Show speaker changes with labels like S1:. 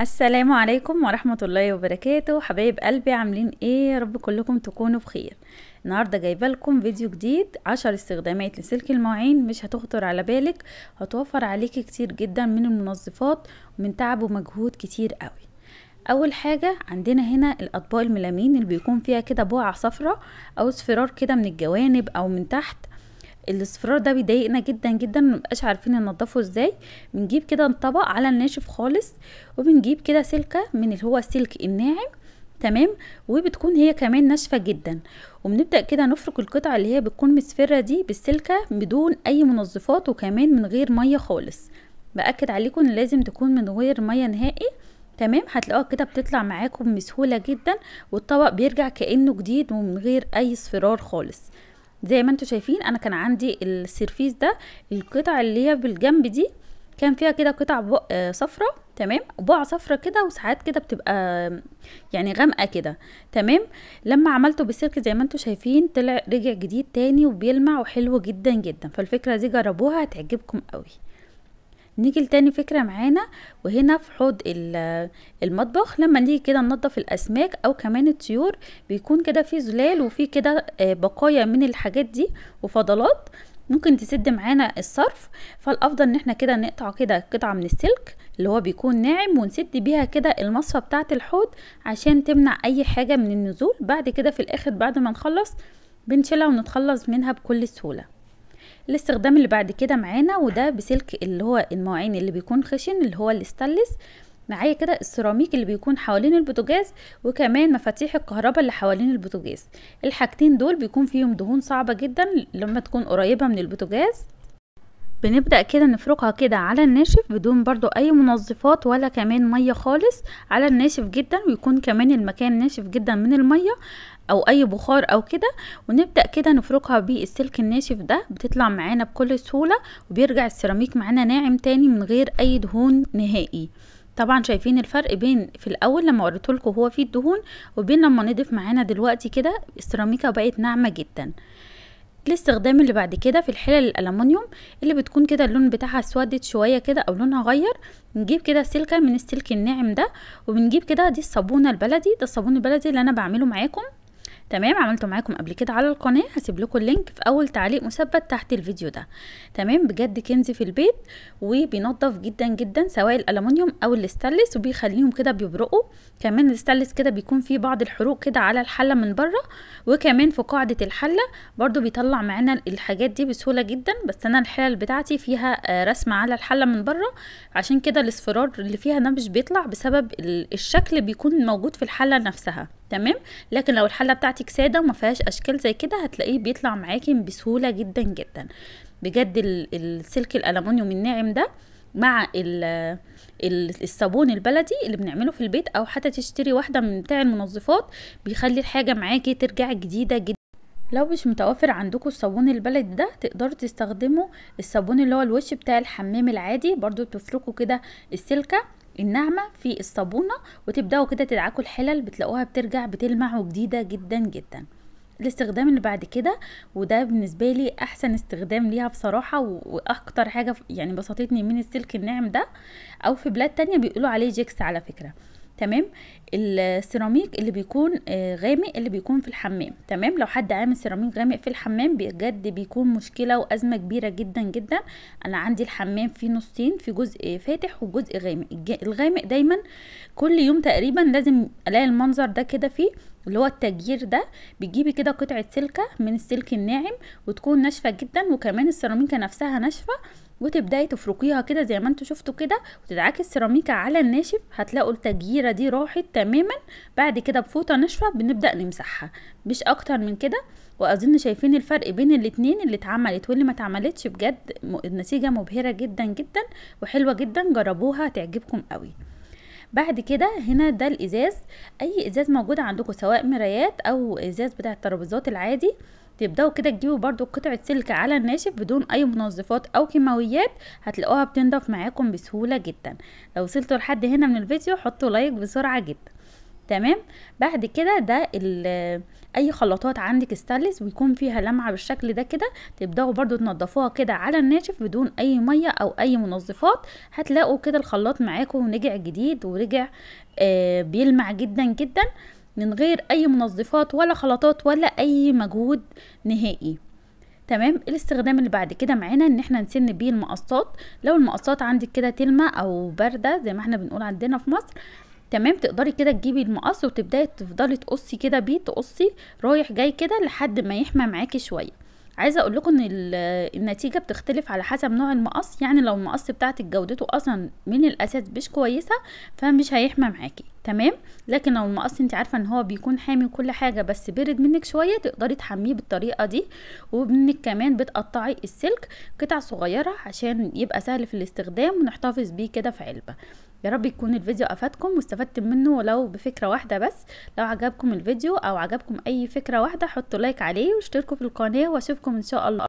S1: السلام عليكم ورحمة الله وبركاته حبايب قلبي عاملين ايه رب كلكم تكونوا بخير النهاردة جايبة لكم فيديو جديد عشر استخدامات لسلك المواعين مش هتخطر على بالك هتوفر عليكي كتير جدا من المنظفات ومن تعب ومجهود كتير قوي اول حاجة عندنا هنا الاطباق الملامين اللي بيكون فيها كده بقع صفرة او اصفرار كده من الجوانب او من تحت الاصفرار ده بيضايقنا جدا جدا مبقاش عارفين ننضفه ازاي بنجيب كده طبق على الناشف خالص وبنجيب كده سلكه من اللي هو السلك الناعم تمام وبتكون هي كمان ناشفه جدا وبنبدا كده نفرك القطع اللي هي بتكون مصفره دي بالسلكه بدون اي منظفات وكمان من غير ميه خالص باكد عليكم ان لازم تكون من غير ميه نهائي تمام هتلاقوها كده بتطلع معاكم بسهوله جدا والطبق بيرجع كانه جديد ومن غير اي اصفرار خالص زي ما انتم شايفين انا كان عندي السيرفيس ده القطع اللي هي بالجنب دي كان فيها كده قطع آه، صفرة تمام بقع صفرة كده وساعات كده بتبقى يعني غامقة كده تمام لما عملته بالسلك زي ما انتم شايفين طلع رجع جديد تاني وبيلمع وحلو جدا جدا فالفكرة دي جربوها هتعجبكم قوي نيجي لتاني فكرة معانا وهنا في حوض المطبخ لما نيجي كده ننضف الأسماك أو كمان الطيور بيكون كده في زلال وفي كده آه، بقايا من الحاجات دي وفضلات ممكن تسد معانا الصرف فالافضل ان احنا كده نقطع كده قطعه من السلك اللي هو بيكون ناعم ونسد بيها كده المصفى بتاعه الحوض عشان تمنع اي حاجه من النزول بعد كده في الاخر بعد ما نخلص بنشيلها ونتخلص منها بكل سهوله الاستخدام اللي بعد كده معانا وده بسلك اللي هو المواعين اللي بيكون خشن اللي هو الاستانلس معايا كده السيراميك اللي بيكون حوالين البوتاجاز وكمان مفاتيح الكهرباء اللي حوالين البوتاجاز الحاجتين دول بيكون فيهم دهون صعبه جدا لما تكون قريبه من البوتاجاز بنبدأ كده نفركها كده على الناشف بدون برضو اي منظفات ولا كمان مية خالص على الناشف جدا ويكون كمان المكان ناشف جدا من المية او اي بخار او كده ونبدأ كده نفركها بالسلك الناشف ده بتطلع معانا بكل سهولة وبيرجع السيراميك معانا ناعم تاني من غير اي دهون نهائي طبعا شايفين الفرق بين في الاول لما وريتهولكوا هو فيه الدهون وبين لما نضيف معانا دلوقتي كده السيراميكا بقت ناعمه جدا الاستخدام اللي بعد كده في الحلل الالومنيوم اللي بتكون كده اللون بتاعها اسودت شويه كده او لونها غير نجيب كده سلكه من السلك الناعم ده وبنجيب كده دي الصابونه البلدي ده الصابون البلدي اللي انا بعمله معاكم تمام عملته معاكم قبل كده على القناه هسيب لكم اللينك في اول تعليق مثبت تحت الفيديو ده تمام بجد كنز في البيت وبينضف جدا جدا سواء الالومنيوم او الاستانلس وبيخليهم كده بيبرقوا كمان الاستانلس كده بيكون فيه بعض الحروق كده على الحله من بره وكمان في قاعده الحله برضو بيطلع معانا الحاجات دي بسهوله جدا بس انا الحلل بتاعتي فيها آه، رسمه على الحله من بره عشان كده الاصفرار اللي فيها ده مش بيطلع بسبب الشكل بيكون موجود في الحله نفسها تمام لكن لو الحله بتاعتك ساده وما فيهاش اشكال زي كده هتلاقيه بيطلع معاكي بسهوله جدا جدا بجد السلك الالومنيوم الناعم ده مع الصابون البلدي اللي بنعمله في البيت او حتى تشتري واحده من بتاع المنظفات بيخلي الحاجه معاكي ترجع جديده جدا لو مش متوفر عندكم الصابون البلدي ده تقدروا تستخدموا الصابون اللي هو الوش بتاع الحمام العادي برضو تفركوا كده السلكه الناعمه في الصابونه وتبداوا كده تدعكوا الحلل بتلاقوها بترجع بتلمع وجديده جدا جدا الاستخدام اللي بعد كده وده بالنسبه لي احسن استخدام ليها بصراحه واكتر حاجه يعني بسطتني من السلك الناعم ده او في بلاد تانية بيقولوا عليه جيكس على فكره تمام السيراميك اللي بيكون آه، غامق اللي بيكون في الحمام تمام لو حد عامل سيراميك غامق في الحمام بجد بيكون مشكله وازمه كبيره جدا جدا انا عندي الحمام فيه نصين في جزء فاتح وجزء غامق الغامق دايما كل يوم تقريبا لازم الاقي المنظر ده كده فيه اللي هو التجيير ده بتجيبي كده قطعه سلكه من السلك الناعم وتكون ناشفه جدا وكمان السيراميكه نفسها ناشفه وتبداي تفركيها كده زي ما انتوا شفتوا كده وتدعكي السيراميكا على الناشف هتلاقوا التجيره دي راحت تماما بعد كده بفوطه ناشفه بنبدا نمسحها مش اكتر من كده واظن شايفين الفرق بين الاتنين اللي اتعملت واللي ما اتعملتش بجد النتيجه مبهره جدا جدا وحلوه جدا جربوها هتعجبكم قوي بعد كده هنا ده الازاز اي ازاز موجود عندكم سواء مرايات او ازاز بتاع الترابيزات العادي تبداوا كده تجيبوا برضو قطعه سلك على الناشف بدون اي منظفات او كيماويات هتلاقوها بتنضف معاكم بسهوله جدا لو وصلتوا لحد هنا من الفيديو حطوا لايك بسرعه جدا تمام بعد كده ده اي خلاطات عندك ستالس ويكون فيها لمعه بالشكل ده كده تبداوا برضو تنضفوها كده على الناشف بدون اي ميه او اي منظفات هتلاقوا كده الخلاط معاكم ونجع جديد ورجع آه بيلمع جدا جدا من غير اي منظفات ولا خلطات ولا اي مجهود نهائي تمام الاستخدام اللي بعد كده معانا ان احنا نسن بيه المقصات لو المقصات عندك كده تلمة او باردة زي ما احنا بنقول عندنا في مصر تمام تقدري كده تجيبي المقص وتبداي تفضلي تقصي كده بيه تقصي رايح جاي كده لحد ما يحمى معاكي شويه عايزه اقول لكم ان النتيجه بتختلف على حسب نوع المقص يعني لو المقص بتاعتك جودته اصلا من الاساس مش كويسه فمش هيحمى معاكي تمام لكن لو المقص انت عارفه ان هو بيكون حامي كل حاجه بس برد منك شويه تقدري تحميه بالطريقه دي ومنك كمان بتقطعي السلك قطع صغيره عشان يبقى سهل في الاستخدام ونحتفظ بيه كده في علبه يا رب يكون الفيديو افادكم واستفدت منه ولو بفكره واحده بس لو عجبكم الفيديو او عجبكم اي فكره واحده حطوا لايك عليه واشتركوا في القناه واشوفكم ان شاء الله